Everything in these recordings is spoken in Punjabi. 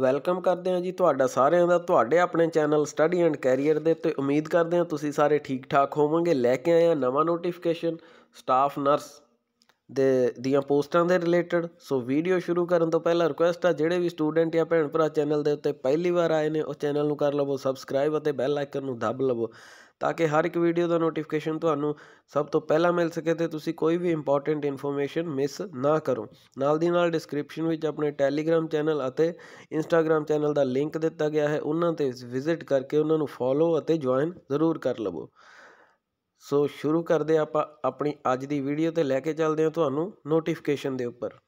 ਵੈਲਕਮ ਕਰਦੇ ਹਾਂ ਜੀ ਤੁਹਾਡਾ ਸਾਰਿਆਂ ਦਾ ਤੁਹਾਡੇ ਆਪਣੇ ਚੈਨਲ ਸਟੱਡੀ ਐਂਡ ਕੈਰੀਅਰ ਦੇ ਤੇ ਉਮੀਦ ਕਰਦੇ ਹਾਂ ਤੁਸੀਂ ਸਾਰੇ ਠੀਕ ਠਾਕ ਹੋਵੋਗੇ ਲੈ ਕੇ ਆਏ ਹਾਂ ਨਵਾਂ ਨੋਟੀਫਿਕੇਸ਼ਨ ਸਟਾਫ ਨਰਸ ਦੇ ਦੀਆਂ ਪੋਸਟਾਂ ਦੇ ਰਿਲੇਟਡ ਸੋ ਵੀਡੀਓ ਸ਼ੁਰੂ ਕਰਨ ਤੋਂ ਪਹਿਲਾਂ ਰਿਕੁਐਸਟ ਆ ਜਿਹੜੇ ਵੀ ਸਟੂਡੈਂਟ ਜਾਂ ਭੈਣ ਭਰਾ ਚੈਨਲ ਦੇ ਉੱਤੇ ਪਹਿਲੀ ਵਾਰ ਆਏ ਨੇ ਉਹ ਚੈਨਲ ਨੂੰ ਕਰ ਲਵੋ ਸਬਸਕ੍ਰਾਈਬ ਅਤੇ ਬੈਲ ਆਈਕਨ ਨੂੰ ਦਬ ਲਵੋ ਤਾਂ ਕਿ ਹਰ ਇੱਕ ਵੀਡੀਓ ਦਾ ਨੋਟੀਫਿਕੇਸ਼ਨ ਤੁਹਾਨੂੰ ਸਭ ਤੋਂ ਪਹਿਲਾਂ ਮਿਲ ਸਕੇ ਤੇ ਤੁਸੀਂ ਕੋਈ ਵੀ ਇੰਪੋਰਟੈਂਟ ਇਨਫੋਰਮੇਸ਼ਨ ਮਿਸ ਨਾ ਕਰੋ ਨਾਲ ਦੀ ਨਾਲ ਡਿਸਕ੍ਰਿਪਸ਼ਨ ਵਿੱਚ ਆਪਣੇ ਟੈਲੀਗ੍ਰam ਚੈਨਲ ਅਤੇ ਇੰਸਟਾਗ੍ਰam ਚੈਨਲ ਦਾ ਲਿੰਕ ਦਿੱਤਾ ਗਿਆ ਹੈ ਉਹਨਾਂ ਤੇ ਵਿਜ਼ਿਟ ਕਰਕੇ ਉਹਨਾਂ ਨੂੰ ਫੋਲੋ ਅਤੇ ਜੁਆਇਨ ਜ਼ਰੂਰ ਕਰ ਲਵੋ ਸੋ ਸ਼ੁਰੂ ਕਰਦੇ ਆਪਾਂ ਆਪਣੀ ਅੱਜ ਦੀ ਵੀਡੀਓ ਤੇ ਲੈ ਕੇ ਚੱਲਦੇ ਹਾਂ ਤੁਹਾਨੂੰ ਨੋਟੀਫਿਕੇਸ਼ਨ ਦੇ ਉੱਪਰ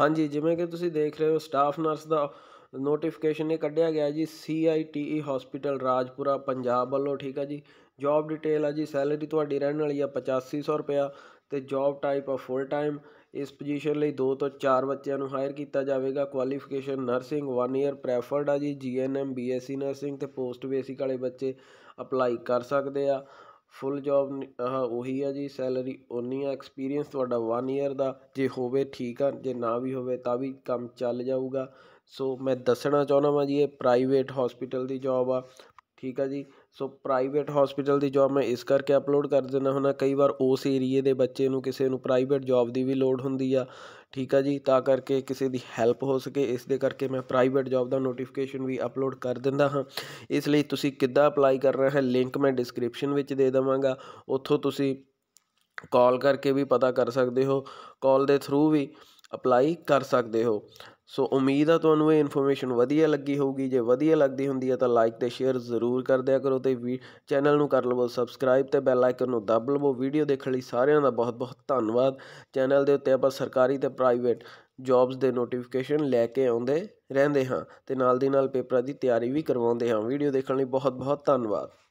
ਹਾਂਜੀ ਜਿਵੇਂ ਕਿ ਤੁਸੀਂ ਦੇਖ ਰਹੇ ਹੋ ਸਟਾਫ ਨਰਸ ਦਾ ਨੋਟੀਫਿਕੇਸ਼ਨ ਇਹ ਕੱਢਿਆ ਗਿਆ ਜੀ CITE hospital e Rajpura Punjab ਵੱਲੋਂ ਠੀਕ ਹੈ ਜੀ ਜੌਬ ਡਿਟੇਲ ਆ ਜੀ ਸੈਲਰੀ ਤੁਹਾਡੀ ਰਹਿਣ ਵਾਲੀ ਆ 8500 ਰੁਪਿਆ ਤੇ ਜੌਬ ਟਾਈਪ ਆ ਫੁੱਲ ਟਾਈਮ ਇਸ ਪੋਜੀਸ਼ਨ ਲਈ 2 ਤੋਂ 4 ਬੱਚਿਆਂ ਨੂੰ ਹਾਇਰ ਕੀਤਾ ਜਾਵੇਗਾ ਕੁਆਲੀਫਿਕੇਸ਼ਨ ਨਰਸਿੰਗ 1 ਇਅਰ ਪ੍ਰੈਫਰਡ ਆ ਜੀ ਜੀਐਨਐਮ ਬੀਐਸਸੀ ਨਰਸਿੰਗ ਤੇ ਪੋਸਟ ਬੇਸਿਕ ਵਾਲੇ ਬੱਚੇ ਅਪਲਾਈ ਕਰ ਸਕਦੇ ਆ ਫੁੱਲ ਜੌਬ ਆਹ ਉਹੀ ਆ ਜੀ ਸੈਲਰੀ ਉਨੀ ਆ ਐਕਸਪੀਰੀਅੰਸ ਤੁਹਾਡਾ 1 ਈਅਰ ਦਾ ਜੇ ਹੋਵੇ ਠੀਕ ਆ ਜੇ ਨਾ ਵੀ ਹੋਵੇ ਤਾਂ ਵੀ ਕੰਮ ਚੱਲ ਜਾਊਗਾ ਸੋ ਮੈਂ ਦੱਸਣਾ ਚਾਹੁੰਦਾ ਵਾਂ ਜੀ ਇਹ ਪ੍ਰਾਈਵੇਟ ਹਸਪੀਟਲ ਦੀ ਜੌਬ ਆ ਠੀਕ ਆ ਜੀ ਸੋ ਪ੍ਰਾਈਵੇਟ ਹਸਪੀਟਲ ਦੀ ਜੋਬ ਮੈਂ ਇਸ ਕਰਕੇ ਅਪਲੋਡ ਕਰ ਦਿੰਦਾ ਹੁੰਦਾ ਕਈ ਵਾਰ ਉਸ ਏਰੀਏ ਦੇ ਬੱਚੇ ਨੂੰ ਕਿਸੇ ਨੂੰ ਪ੍ਰਾਈਵੇਟ ਜੋਬ ਦੀ ਵੀ ਲੋੜ ਹੁੰਦੀ ਆ ਠੀਕ ਆ ਜੀ ਤਾਂ ਕਰਕੇ ਕਿਸੇ ਦੀ ਹੈਲਪ ਹੋ ਸਕੇ ਇਸ ਦੇ ਕਰਕੇ ਮੈਂ ਪ੍ਰਾਈਵੇਟ ਜੋਬ ਦਾ ਨੋਟੀਫਿਕੇਸ਼ਨ ਵੀ ਅਪਲੋਡ ਕਰ ਦਿੰਦਾ ਹਾਂ ਇਸ ਲਈ ਤੁਸੀਂ ਕਿੱਦਾਂ ਅਪਲਾਈ ਕਰਨਾ ਹੈ ਲਿੰਕ ਮੈਂ ਡਿਸਕ੍ਰਿਪਸ਼ਨ ਵਿੱਚ ਦੇ ਦਵਾਂਗਾ ਉੱਥੋਂ ਤੁਸੀਂ ਕਾਲ ਕਰਕੇ ਵੀ ਪਤਾ ਕਰ ਸਕਦੇ ਹੋ ਕਾਲ ਦੇ ਥਰੂ ਵੀ ਅਪਲਾਈ ਕਰ ਸਕਦੇ ਹੋ ਸੋ ਉਮੀਦ ਆ ਤੁਹਾਨੂੰ ਇਹ ਇਨਫੋਰਮੇਸ਼ਨ ਵਧੀਆ ਲੱਗੀ ਹੋਊਗੀ ਜੇ ਵਧੀਆ ਲੱਗਦੀ ਹੁੰਦੀ ਹੈ ਤਾਂ ਲਾਈਕ ਤੇ ਸ਼ੇਅਰ ਜ਼ਰੂਰ ਕਰ ਦਿਆ ਕਰੋ ਤੇ ਚੈਨਲ ਨੂੰ ਕਰ ਲਵੋ ਸਬਸਕ੍ਰਾਈਬ ਤੇ ਬੈਲ ਆਈਕਨ ਨੂੰ ਦਬ ਲਵੋ ਵੀਡੀਓ ਦੇਖਣ ਲਈ ਸਾਰਿਆਂ ਦਾ ਬਹੁਤ-ਬਹੁਤ ਧੰਨਵਾਦ ਚੈਨਲ ਦੇ ਉੱਤੇ ਆਪਾਂ ਸਰਕਾਰੀ ਤੇ ਪ੍ਰਾਈਵੇਟ ਜੌਬਸ ਦੇ ਨੋਟੀਫਿਕੇਸ਼ਨ ਲੈ ਕੇ ਆਉਂਦੇ ਰਹਿੰਦੇ ਹਾਂ ਤੇ ਨਾਲ ਦੀ ਨਾਲ ਪੇਪਰਾਂ ਦੀ ਤਿਆਰੀ ਵੀ ਕਰਵਾਉਂਦੇ ਹਾਂ ਵੀਡੀਓ ਦੇਖਣ ਲਈ ਬਹੁਤ-ਬਹੁਤ ਧੰਨਵਾਦ